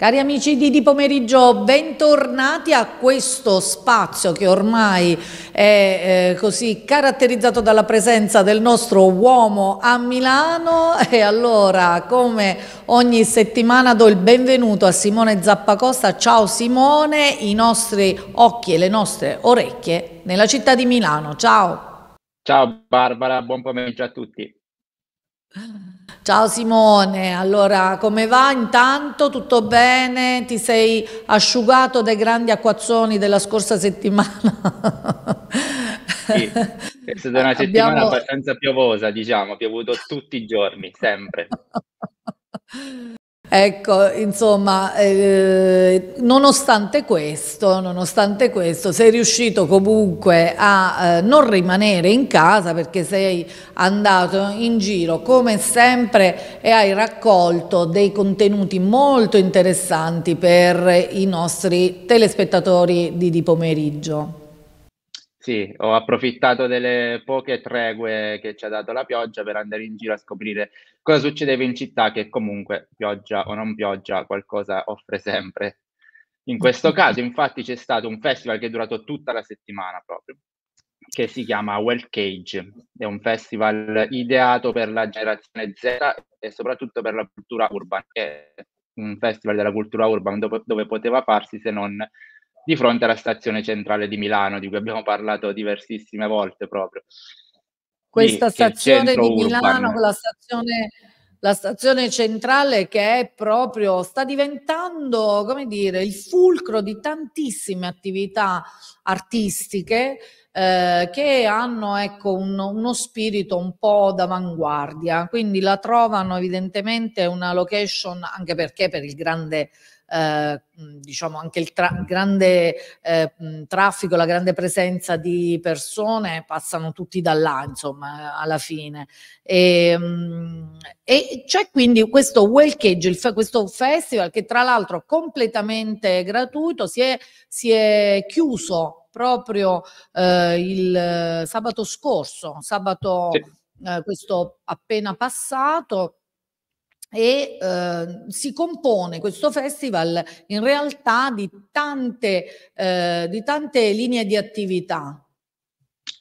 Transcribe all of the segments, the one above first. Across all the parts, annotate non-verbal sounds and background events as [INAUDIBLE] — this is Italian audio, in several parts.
Cari amici di Di Pomeriggio, bentornati a questo spazio che ormai è eh, così caratterizzato dalla presenza del nostro uomo a Milano [LAUGHS] e allora come ogni settimana do il benvenuto a Simone Zappacosta. Ciao Simone, i nostri occhi e le nostre orecchie nella città di Milano. Ciao. Ciao Barbara, buon pomeriggio a tutti. Ciao Simone, allora come va intanto? Tutto bene? Ti sei asciugato dai grandi acquazzoni della scorsa settimana? Sì, è stata una settimana Abbiamo... abbastanza piovosa, diciamo, ha piovuto tutti i giorni, sempre. [LAUGHS] Ecco, insomma, eh, nonostante, questo, nonostante, questo, sei riuscito comunque a eh, non rimanere in casa perché sei andato in giro come sempre e hai raccolto dei contenuti molto interessanti per i nostri telespettatori di, di pomeriggio. Sì, ho approfittato delle poche tregue che ci ha dato la pioggia per andare in giro a scoprire cosa succedeva in città, che comunque pioggia o non pioggia qualcosa offre sempre. In questo [LAUGHS] caso, infatti, c'è stato un festival che è durato tutta la settimana proprio, che si chiama Well Cage. È un festival ideato per la generazione Z e soprattutto per la cultura urban, che è un festival della cultura urban dove, dove poteva farsi se non di fronte alla stazione centrale di Milano, di cui abbiamo parlato diversissime volte proprio. Questa Lì, stazione di Milano, la stazione la stazione centrale che è proprio, sta diventando, come dire, il fulcro di tantissime attività artistiche eh, che hanno ecco, un, uno spirito un po' d'avanguardia, quindi la trovano evidentemente una location anche perché per il grande... Eh, diciamo anche il tra- grande eh, traffico, la grande presenza di persone passano tutti da là, insomma, alla fine. E, e c'è quindi questo Welcage, fe- questo festival che tra l'altro completamente gratuito si è, si è chiuso proprio eh, il sabato scorso, sabato sì. eh, questo appena passato, e eh, si compone questo festival in realtà di tante, eh, di tante linee di attività.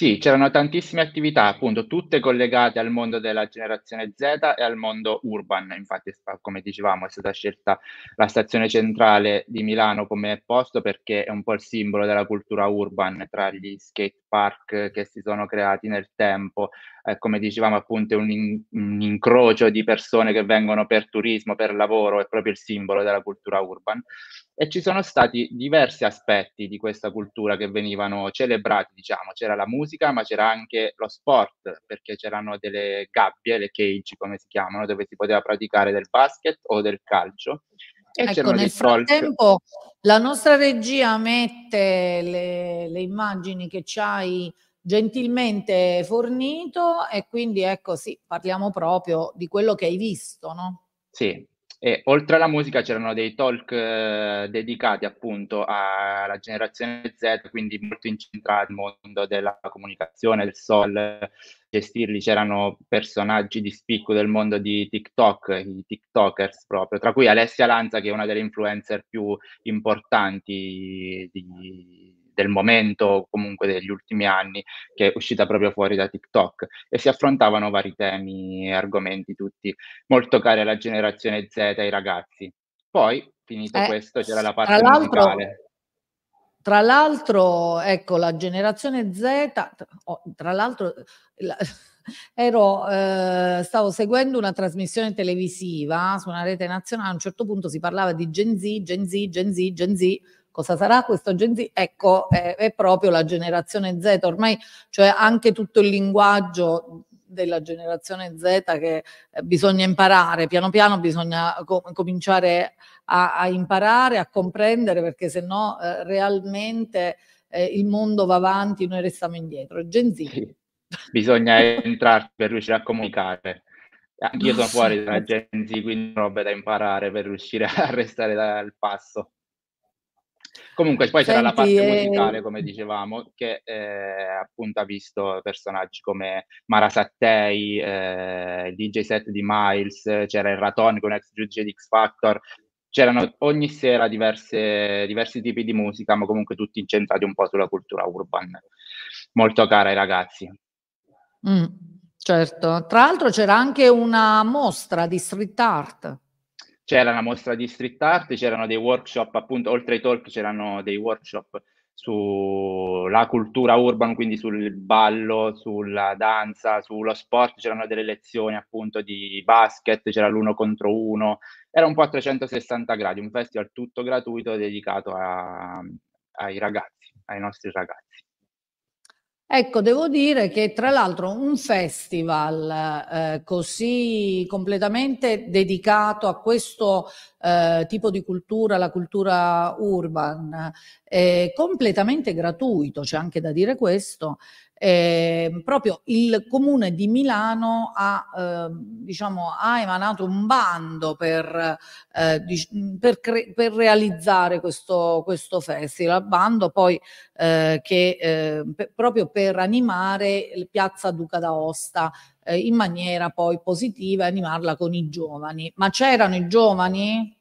Sì, c'erano tantissime attività, appunto, tutte collegate al mondo della generazione Z e al mondo urban. Infatti, come dicevamo, è stata scelta la stazione centrale di Milano come posto perché è un po' il simbolo della cultura urban tra gli skate park che si sono creati nel tempo. Eh, come dicevamo appunto è un, in- un, incrocio di persone che vengono per turismo, per lavoro, è proprio il simbolo della cultura urban. E ci sono stati diversi aspetti di questa cultura che venivano celebrati, diciamo, c'era la musica ma c'era anche lo sport, perché c'erano delle gabbie, le cage come si chiamano, dove si poteva praticare del basket o del calcio. E ecco, nel frattempo la nostra regia mette le, le immagini che ci hai gentilmente fornito e quindi ecco sì, parliamo proprio di quello che hai visto, no? Sì, e oltre alla musica c'erano dei talk eh, dedicati appunto alla generazione Z, quindi molto incentrati al mondo della comunicazione, del sol, gestirli. C'erano personaggi di spicco del mondo di TikTok, i TikTokers proprio, tra cui Alessia Lanza che è una delle influencer più importanti di, del momento, comunque degli ultimi anni, che è uscita proprio fuori da TikTok e si affrontavano vari temi e argomenti tutti molto cari alla generazione Z e ai ragazzi. Poi, finito eh, questo, c'era la parte musicale. Tra l'altro, ecco, la generazione Z, tra oh, l'altro, la, [LAUGHS] ero, eh, stavo seguendo una trasmissione televisiva su una rete nazionale, a un certo punto si parlava di Gen Z, Gen Z, Gen Z, Gen Z, cosa sarà questo Gen Z? Ecco, è, è proprio la generazione Z, ormai cioè anche tutto il linguaggio della generazione Z che eh, bisogna imparare, piano piano bisogna co- cominciare a, a, imparare, a comprendere, perché se no eh, realmente eh, il mondo va avanti, noi restiamo indietro. Gen Z. Sì. Bisogna [LAUGHS] entrare per riuscire a comunicare. Anche io sono fuori dalla Gen Z, quindi robe da imparare per riuscire a restare dal passo. Comunque poi Senti, c'era la parte eh... musicale, come dicevamo, che eh, appunto ha visto personaggi come Mara Sattei, eh, il DJ set di Miles, c'era il Raton con ex giudice di X Factor, c'erano ogni sera diverse, diversi tipi di musica, ma comunque tutti incentrati un po' sulla cultura urban, molto cara ai ragazzi. Mm, certo, tra l'altro c'era anche una mostra di street art c'era una mostra di street art, c'erano dei workshop, appunto, oltre ai talk c'erano dei workshop sulla cultura urban, quindi sul ballo, sulla danza, sullo sport, c'erano delle lezioni appunto di basket, c'era l'uno contro uno, era un po' a 360 gradi, un festival tutto gratuito dedicato a, ai ragazzi, ai nostri ragazzi. Ecco, devo dire che tra l'altro un festival eh, così completamente dedicato a questo eh, tipo di cultura, la cultura urban, eh, completamente gratuito, c'è anche da dire questo, eh, proprio il comune di Milano ha, eh, diciamo, ha emanato un bando per, eh, di, per, cre- per realizzare questo, questo festival, bando poi eh, che eh, per, proprio per animare Piazza Duca d'Aosta eh, in maniera poi positiva e animarla con i giovani. Ma c'erano i giovani?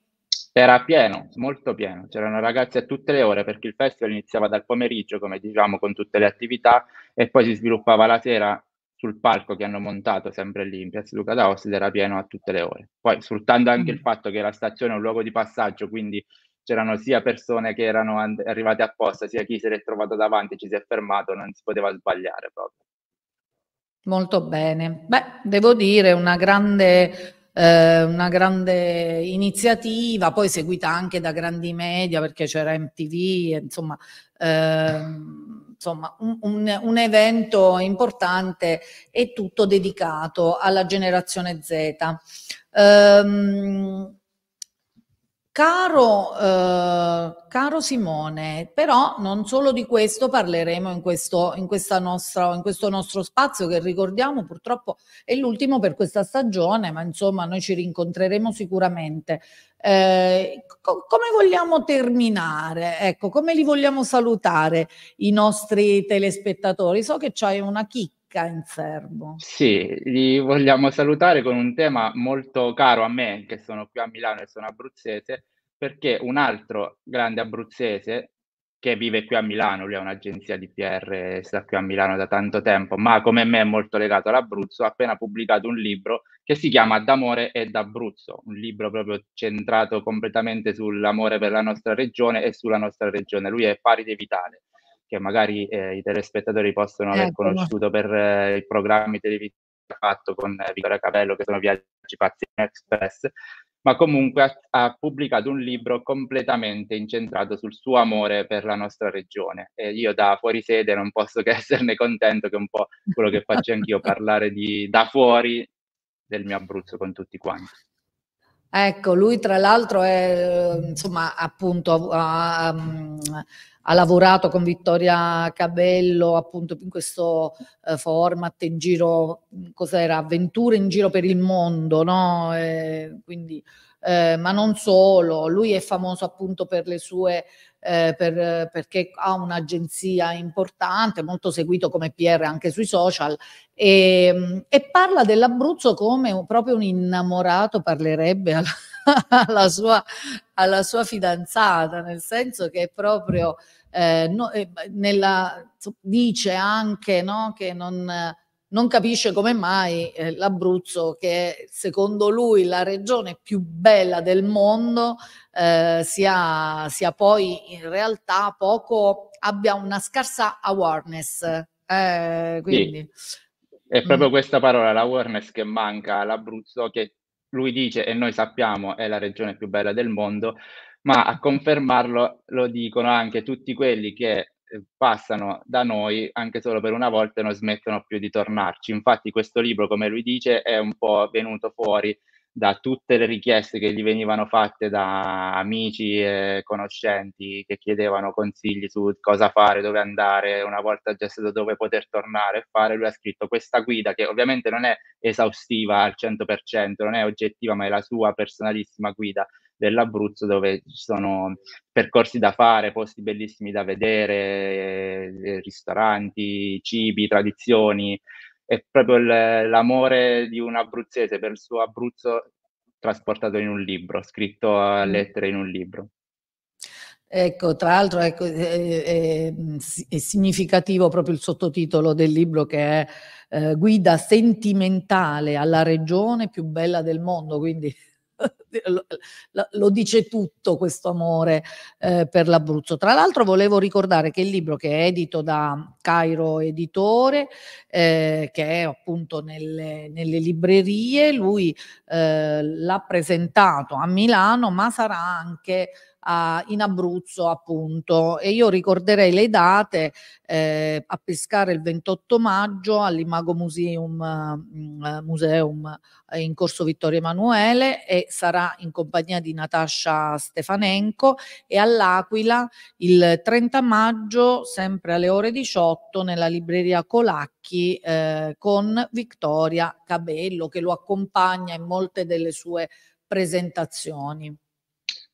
Era pieno, molto pieno, c'erano ragazzi a tutte le ore perché il festival iniziava dal pomeriggio, come diciamo, con tutte le attività e poi si sviluppava la sera sul palco che hanno montato sempre lì in Piazza Luca d'Aosta ed era pieno a tutte le ore. Poi sfruttando anche mm. il fatto che la stazione è un luogo di passaggio, quindi c'erano sia persone che erano and- arrivate apposta, sia chi si era trovato davanti e ci si è fermato, non si poteva sbagliare proprio. Molto bene. Beh, devo dire una grande, eh, una grande iniziativa, poi seguita anche da grandi media perché c'era MTV, insomma, eh, insomma un, un, un evento importante e tutto dedicato alla generazione Z. Um, Caro, eh, caro, Simone, però non solo di questo parleremo in questo, in, nostra, in questo, nostro spazio che ricordiamo purtroppo è l'ultimo per questa stagione, ma insomma noi ci rincontreremo sicuramente. Eh, co- come vogliamo terminare? Ecco, come li vogliamo salutare i nostri telespettatori? So che c'hai una chicca ricca in serbo. Sì, li vogliamo salutare con un tema molto caro a me, che sono qui a Milano e sono abruzzese, perché un altro grande abruzzese che vive qui a Milano, lui ha un'agenzia di PR, sta qui a Milano da tanto tempo, ma come me è molto legato all'Abruzzo, ha appena pubblicato un libro che si chiama D'amore e d'Abruzzo, un libro proprio centrato completamente sull'amore per la nostra regione e sulla nostra regione. Lui è pari di Vitale che magari eh, i telespettatori possono aver ecco. conosciuto per eh, i programmi televisivi fatto con eh, Vittorio Capello, che sono Viaggi Pazzini Express, ma comunque ha, ha, pubblicato un libro completamente incentrato sul suo amore per la nostra regione. E io da fuori sede non posso che [LAUGHS] esserne contento, che è un po' quello che faccio anch'io, parlare di, da fuori del mio Abruzzo con tutti quanti. Ecco, lui tra l'altro è, insomma, appunto, ha, ehm, ha, lavorato con Vittoria Cabello appunto in questo eh, format in giro, cos'era, avventure in giro per il mondo, no? E eh, quindi eh, ma non solo, lui è famoso appunto per le sue eh, per, perché ha un'agenzia importante, molto seguito come PR anche sui social, e, e parla dell'Abruzzo come proprio un innamorato parlerebbe alla, [LAUGHS] alla, sua, alla, sua, fidanzata, nel senso che proprio eh, no, eh, nella, dice anche no, che non non capisce come mai eh, l'Abruzzo, che è secondo lui la regione più bella del mondo, eh, sia, sia, poi in realtà poco, abbia una scarsa awareness. Eh, quindi... Sì. È proprio mm. questa parola, l'awareness che manca all'Abruzzo, che lui dice e noi sappiamo è la regione più bella del mondo, ma a confermarlo lo dicono anche tutti quelli che Ehm, passano da noi anche solo per una volta e non smettono più di tornarci. Infatti questo libro, come lui dice, è un po' venuto fuori da tutte le richieste che gli venivano fatte da amici e conoscenti che chiedevano consigli su cosa fare, dove andare, una volta già stato dove poter tornare e fare, lui ha scritto questa guida che ovviamente non è esaustiva al 100%, non è oggettiva, ma è la sua personalissima guida dell'Abruzzo dove ci sono percorsi da fare, posti bellissimi da vedere, eh, ristoranti, cibi, tradizioni. È proprio l'amore di un abruzzese per il suo Abruzzo trasportato in un libro, scritto a mm. lettere in un libro. Ecco, tra l'altro ecco, è, eh, è, eh, mm, è, significativo proprio il sottotitolo del libro che è eh, Guida sentimentale alla regione più bella del mondo, quindi [LAUGHS] Eh, lo dice tutto questo amore eh, per l'Abruzzo. Tra l'altro volevo ricordare che il libro che è edito da Cairo Editore, eh, che è appunto nelle, nelle librerie, lui eh, l'ha presentato a Milano, ma sarà anche a, in Abruzzo appunto e io ricorderei le date eh, a pescare il 28 maggio all'Imago Museum, uh, Museum eh, in Corso Vittorio Emanuele e sarà Ferrara in compagnia di Natascia Stefanenko e all'Aquila il 30 maggio sempre alle ore 18 nella libreria Colacchi eh, con Vittoria Cabello che lo accompagna in molte delle sue presentazioni.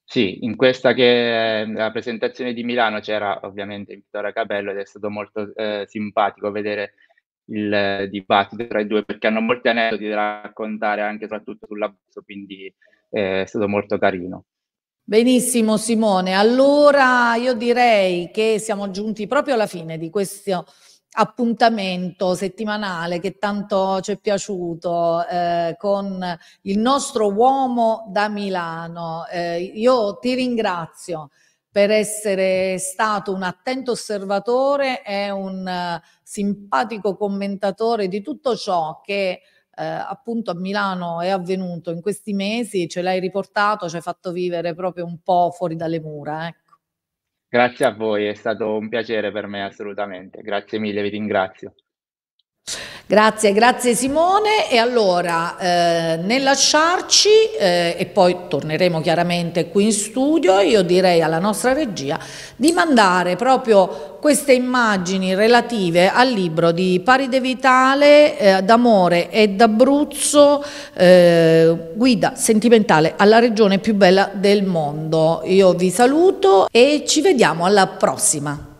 Sì, in questa che è eh, la presentazione di Milano c'era ovviamente Vittoria Cabello ed è stato molto eh, simpatico vedere il dibattito tra i due perché hanno molti aneddoti da raccontare anche soprattutto sull'abuso, quindi eh, è stato molto carino. Benissimo Simone, allora io direi che siamo giunti proprio alla fine di questo appuntamento settimanale che tanto ci è piaciuto eh, con il nostro uomo da Milano. Eh, io ti ringrazio per essere stato un attento osservatore e un eh, simpatico commentatore di tutto ciò che eh, appunto a Milano è avvenuto in questi mesi, ce l'hai riportato, ci hai fatto vivere proprio un po' fuori dalle mura. Ecco. Grazie a voi, è stato un piacere per me assolutamente, grazie mille, vi ringrazio. Grazie, grazie Simone. E allora, eh, nel lasciarci, eh, e poi torneremo chiaramente qui in studio, io direi alla nostra regia di mandare proprio queste immagini relative al libro di Paride Vitale, eh, d'amore e d'Abruzzo, eh, guida sentimentale alla regione più bella del mondo. Io vi saluto e ci vediamo alla prossima.